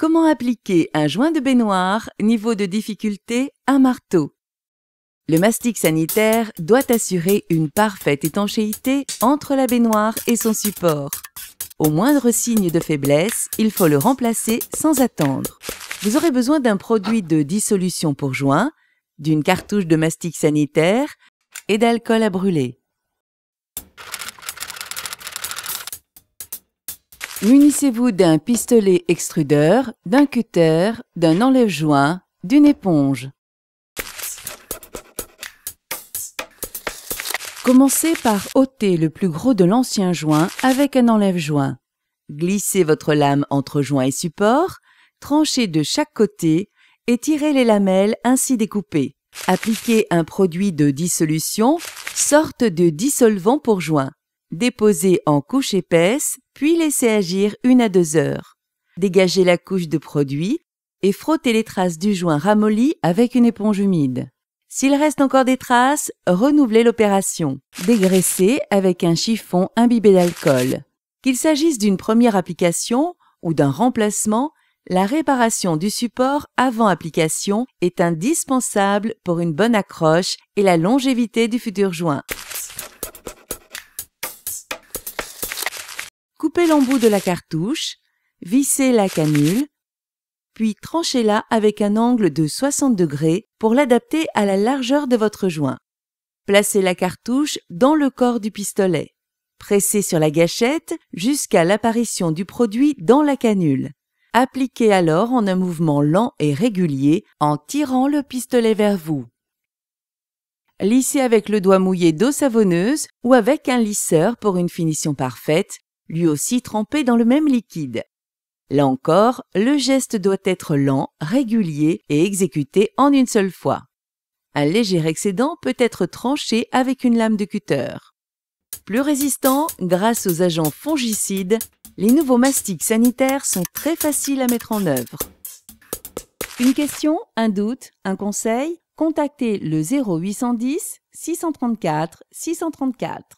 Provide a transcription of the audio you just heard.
Comment appliquer un joint de baignoire Niveau de difficulté, un marteau. Le mastic sanitaire doit assurer une parfaite étanchéité entre la baignoire et son support. Au moindre signe de faiblesse, il faut le remplacer sans attendre. Vous aurez besoin d'un produit de dissolution pour joint, d'une cartouche de mastic sanitaire et d'alcool à brûler. Munissez-vous d'un pistolet extrudeur, d'un cutter, d'un enlève-joint, d'une éponge. Commencez par ôter le plus gros de l'ancien joint avec un enlève-joint. Glissez votre lame entre joint et support, tranchez de chaque côté et tirez les lamelles ainsi découpées. Appliquez un produit de dissolution, sorte de dissolvant pour joint. Déposez en couche épaisse, puis laissez agir une à deux heures. Dégagez la couche de produit et frottez les traces du joint ramolli avec une éponge humide. S'il reste encore des traces, renouvelez l'opération. Dégraissez avec un chiffon imbibé d'alcool. Qu'il s'agisse d'une première application ou d'un remplacement, la réparation du support avant application est indispensable pour une bonne accroche et la longévité du futur joint. Coupez l'embout de la cartouche, vissez la canule, puis tranchez-la avec un angle de 60 pour l'adapter à la largeur de votre joint. Placez la cartouche dans le corps du pistolet. Pressez sur la gâchette jusqu'à l'apparition du produit dans la canule. Appliquez alors en un mouvement lent et régulier en tirant le pistolet vers vous. Lissez avec le doigt mouillé d'eau savonneuse ou avec un lisseur pour une finition parfaite lui aussi trempé dans le même liquide. Là encore, le geste doit être lent, régulier et exécuté en une seule fois. Un léger excédent peut être tranché avec une lame de cutter. Plus résistant, grâce aux agents fongicides, les nouveaux mastiques sanitaires sont très faciles à mettre en œuvre. Une question, un doute, un conseil Contactez le 0810 634 634.